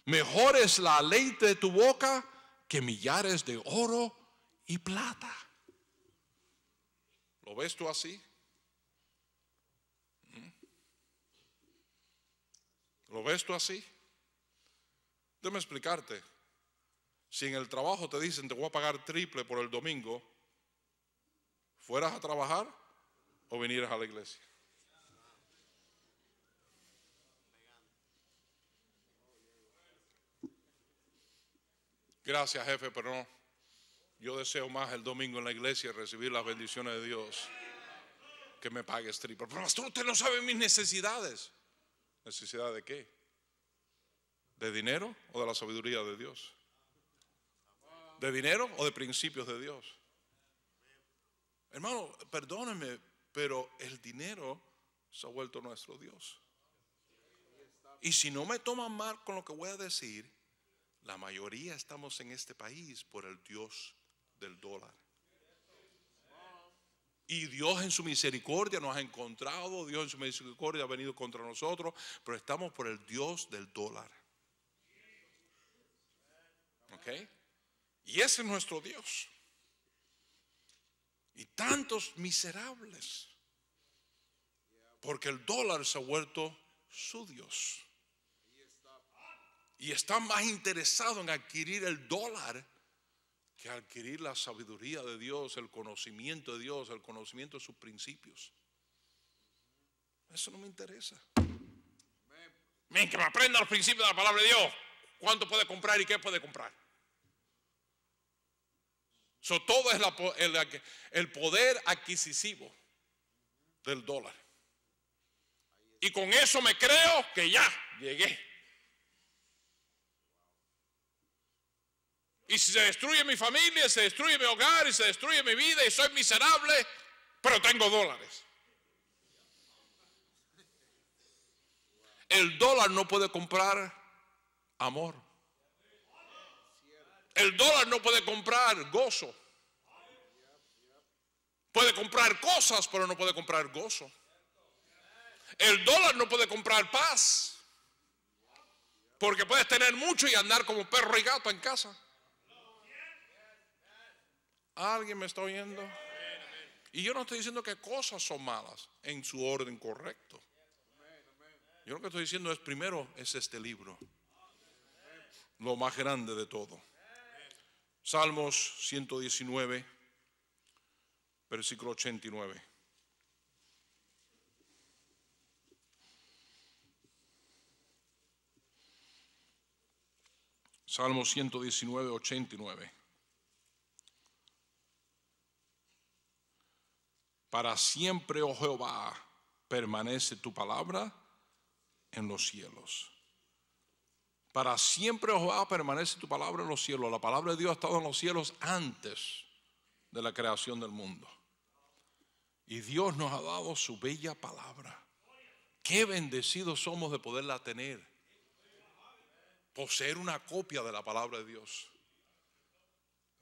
Mejor es la ley de tu boca que millares de oro y plata. ¿Lo ves tú así? ¿Mm? ¿Lo ves tú así? Déjame explicarte. Si en el trabajo te dicen te voy a pagar triple por el domingo, ¿fueras a trabajar o vinieras a la iglesia? Gracias, jefe, pero no. Yo deseo más el domingo en la iglesia recibir las bendiciones de Dios que me pague stripper. Pero usted no sabe mis necesidades. ¿Necesidad de qué? ¿De dinero o de la sabiduría de Dios? ¿De dinero o de principios de Dios? Hermano, perdóneme pero el dinero se ha vuelto nuestro Dios. Y si no me toman mal con lo que voy a decir, la mayoría estamos en este país por el Dios del dólar. Y Dios en su misericordia nos ha encontrado, Dios en su misericordia ha venido contra nosotros, pero estamos por el Dios del dólar. ¿Ok? Y ese es nuestro Dios. Y tantos miserables. Porque el dólar se ha vuelto su Dios y está más interesado en adquirir el dólar que adquirir la sabiduría de Dios, el conocimiento de Dios, el conocimiento de sus principios. Eso no me interesa. Men, que me aprenda los principios de la palabra de Dios. ¿Cuánto puede comprar y qué puede comprar? Eso todo es el poder adquisitivo del dólar. Y con eso me creo que ya llegué. Y si se destruye mi familia, se destruye mi hogar, y se destruye mi vida, y soy miserable, pero tengo dólares. El dólar no puede comprar amor. El dólar no puede comprar gozo. Puede comprar cosas, pero no puede comprar gozo. El dólar no puede comprar paz. Porque puedes tener mucho y andar como perro y gato en casa. ¿Alguien me está oyendo? Y yo no estoy diciendo que cosas son malas en su orden correcto. Yo lo que estoy diciendo es, primero es este libro, lo más grande de todo. Salmos 119, versículo 89. Salmos 119, 89. Para siempre, oh Jehová, permanece tu palabra en los cielos. Para siempre, oh Jehová, permanece tu palabra en los cielos. La palabra de Dios ha estado en los cielos antes de la creación del mundo. Y Dios nos ha dado su bella palabra. Qué bendecidos somos de poderla tener. Poseer una copia de la palabra de Dios.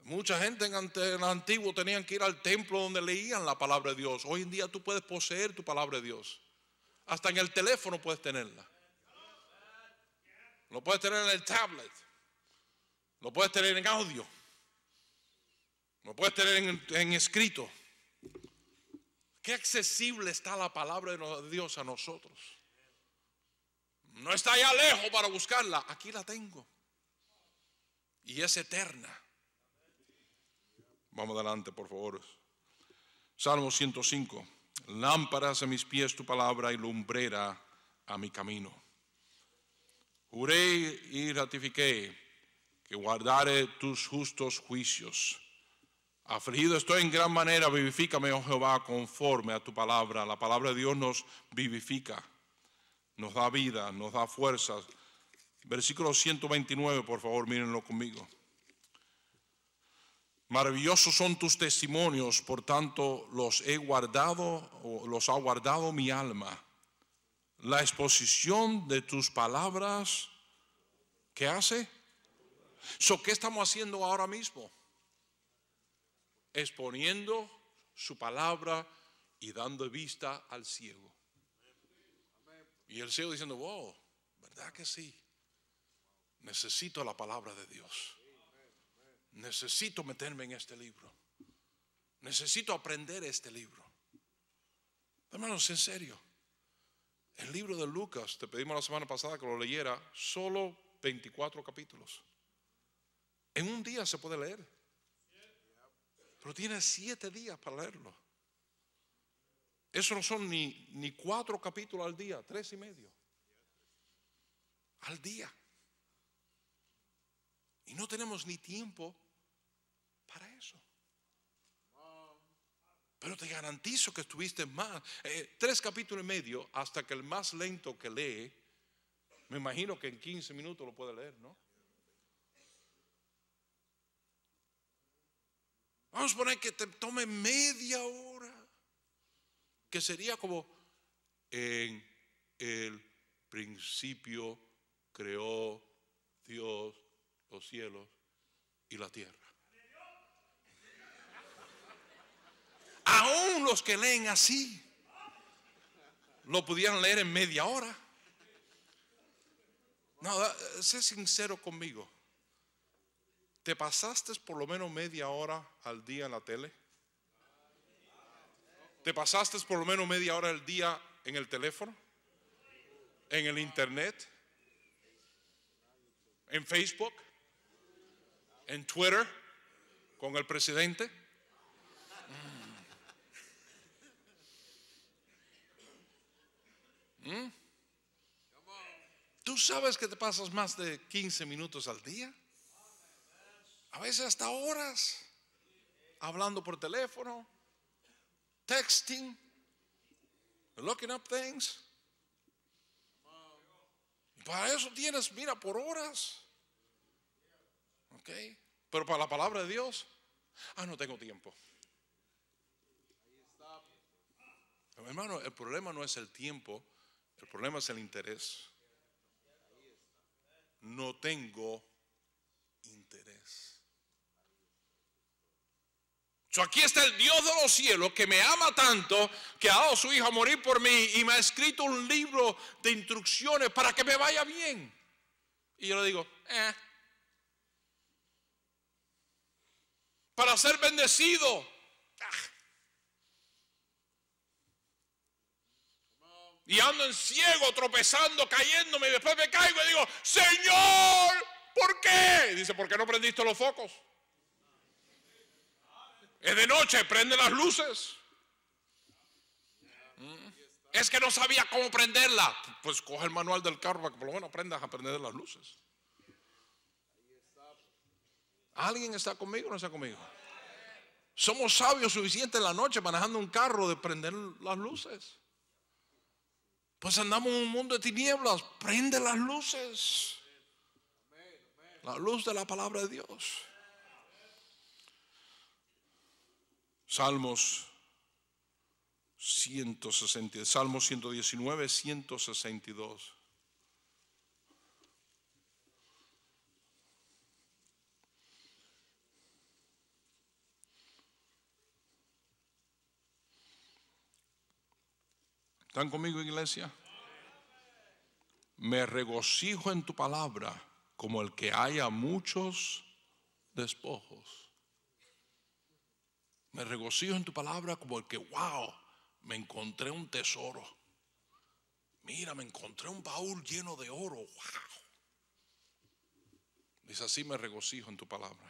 Mucha gente en el antiguo tenían que ir al templo donde leían la palabra de Dios. Hoy en día tú puedes poseer tu palabra de Dios. Hasta en el teléfono puedes tenerla. Lo puedes tener en el tablet. Lo puedes tener en audio. Lo puedes tener en, en escrito. Qué accesible está la palabra de Dios a nosotros. No está allá lejos para buscarla. Aquí la tengo. Y es eterna. Vamos adelante, por favor. Salmo 105. Lámparas a mis pies tu palabra y lumbrera a mi camino. Juré y ratifiqué que guardaré tus justos juicios. Afligido estoy en gran manera, vivifícame, oh Jehová, conforme a tu palabra. La palabra de Dios nos vivifica, nos da vida, nos da fuerza. Versículo 129, por favor, mírenlo conmigo. Maravillosos son tus testimonios, por tanto los he guardado o los ha guardado mi alma. La exposición de tus palabras, ¿qué hace? So, ¿Qué estamos haciendo ahora mismo? Exponiendo su palabra y dando vista al ciego. Y el ciego diciendo, wow, ¿verdad que sí? Necesito la palabra de Dios necesito meterme en este libro. Necesito aprender este libro. Hermanos, en serio. El libro de Lucas, te pedimos la semana pasada que lo leyera, solo 24 capítulos. En un día se puede leer. Pero tiene siete días para leerlo. Eso no son ni, ni cuatro capítulos al día, tres y medio. Al día. Y no tenemos ni tiempo para eso. Pero te garantizo que estuviste más, eh, tres capítulos y medio, hasta que el más lento que lee, me imagino que en 15 minutos lo puede leer, ¿no? Vamos a poner que te tome media hora, que sería como en el principio creó Dios los cielos y la tierra. Aún los que leen así, lo pudieran leer en media hora. No, eh, sé sincero conmigo. ¿Te pasaste por lo menos media hora al día en la tele? ¿Te pasaste por lo menos media hora al día en el teléfono? ¿En el internet? ¿En Facebook? ¿En Twitter? ¿Con el presidente? ¿Mm? ¿Tú sabes que te pasas más de 15 minutos al día? A veces hasta horas hablando por teléfono, texting, looking up things. Para eso tienes, mira, por horas. ¿Ok? Pero para la palabra de Dios, ah, no tengo tiempo. Hermano, el problema no es el tiempo, el problema es el interés. No tengo interés. Yo aquí está el Dios de los cielos que me ama tanto que ha dado a su hijo a morir por mí y me ha escrito un libro de instrucciones para que me vaya bien. Y yo le digo, eh". Para ser bendecido. Ah. y ando en ciego, tropezando, cayéndome, y después me caigo y digo, Señor, ¿por qué? dice, ¿por qué no prendiste los focos? Es de noche, prende las luces. Mm. Es que no sabía cómo prenderla. Pues coge el manual del carro para que por lo menos aprendas a prender las luces. ¿Alguien está conmigo o no está conmigo? Somos sabios suficientes en la noche manejando un carro de prender las luces. Pues andamos en un mundo de tinieblas. Prende las luces. La luz de la palabra de Dios. Salmos 160, Salmos 119, 162. ¿Están conmigo, iglesia? Me regocijo en tu palabra como el que haya muchos despojos. Me regocijo en tu palabra como el que, wow, me encontré un tesoro. Mira, me encontré un baúl lleno de oro. Dice así, me regocijo en tu palabra.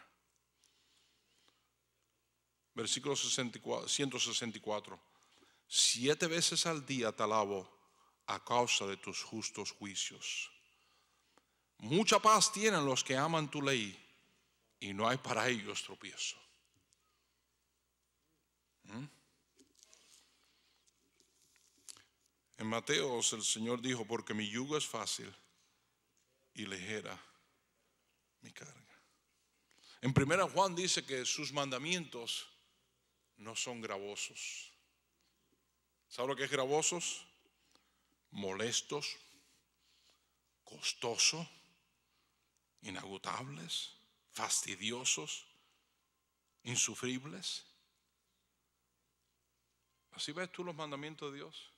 Versículo 164. Siete veces al día te alabo a causa de tus justos juicios. Mucha paz tienen los que aman tu ley y no hay para ellos tropiezo. ¿Mm? En Mateos el Señor dijo, porque mi yugo es fácil y ligera mi carga. En primera Juan dice que sus mandamientos no son gravosos. Sabes lo que es gravosos? Molestos, costoso, inagotables, fastidiosos, insufribles. Así ves tú los mandamientos de Dios.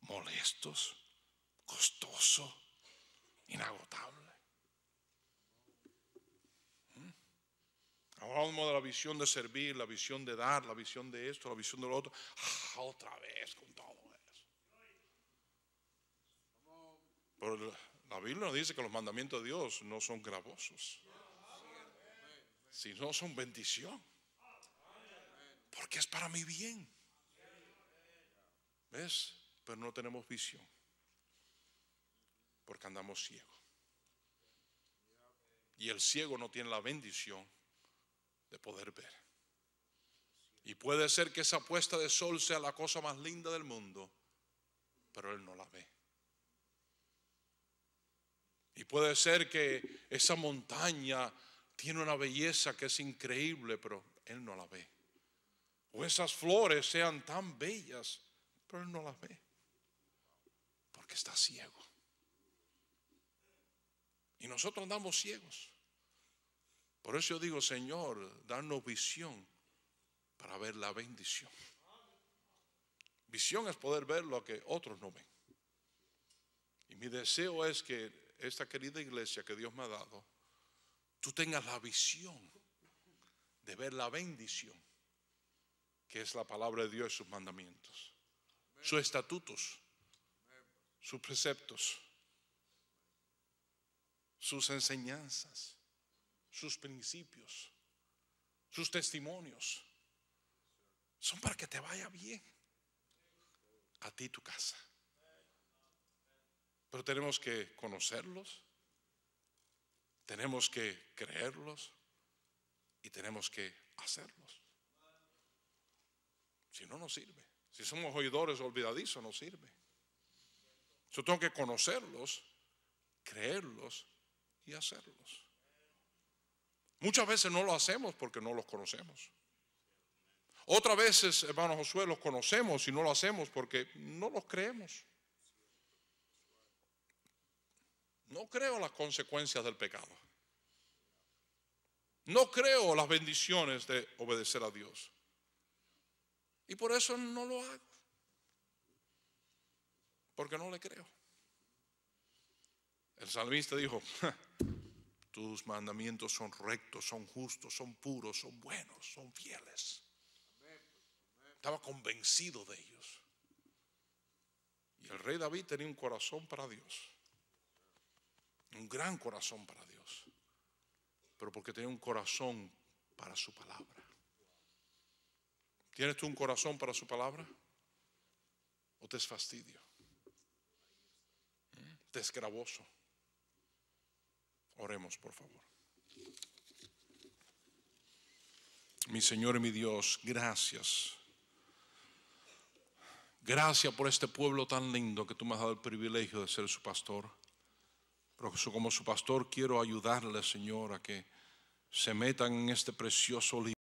Molestos, costoso, inagotables. Hablamos de la visión de servir, la visión de dar, la visión de esto, la visión de lo otro. Ah, otra vez con todo eso. la Biblia nos dice que los mandamientos de Dios no son gravosos, sino son bendición. Porque es para mi bien. ¿Ves? Pero no tenemos visión. Porque andamos ciegos. Y el ciego no tiene la bendición de poder ver. Y puede ser que esa puesta de sol sea la cosa más linda del mundo, pero él no la ve. Y puede ser que esa montaña tiene una belleza que es increíble, pero él no la ve. O esas flores sean tan bellas, pero él no las ve. Porque está ciego. Y nosotros andamos ciegos. Por eso yo digo, Señor, danos visión para ver la bendición. Visión es poder ver lo que otros no ven. Y mi deseo es que esta querida iglesia que Dios me ha dado, tú tengas la visión de ver la bendición, que es la palabra de Dios, y sus mandamientos, sus estatutos, sus preceptos, sus enseñanzas sus principios, sus testimonios. Son para que te vaya bien a ti tu casa. Pero tenemos que conocerlos, tenemos que creerlos y tenemos que hacerlos. Si no, no sirve. Si somos oidores olvidadizos, no sirve. Yo tengo que conocerlos, creerlos y hacerlos. Muchas veces no lo hacemos porque no los conocemos. Otras veces, hermano Josué, los conocemos y no lo hacemos porque no los creemos. No creo las consecuencias del pecado. No creo las bendiciones de obedecer a Dios. Y por eso no lo hago. Porque no le creo. El salmista dijo, Tus mandamientos son rectos, son justos, son puros, son buenos, son fieles. Estaba convencido de ellos. Y el rey David tenía un corazón para Dios. Un gran corazón para Dios. Pero porque tenía un corazón para su palabra. ¿Tienes tú un corazón para su palabra? ¿O te es fastidio? ¿Eh? ¿Te es gravoso? Oremos, por favor. Mi Señor y mi Dios, gracias. Gracias por este pueblo tan lindo que tú me has dado el privilegio de ser su pastor. Pero como su pastor quiero ayudarle, Señor, a que se metan en este precioso libro.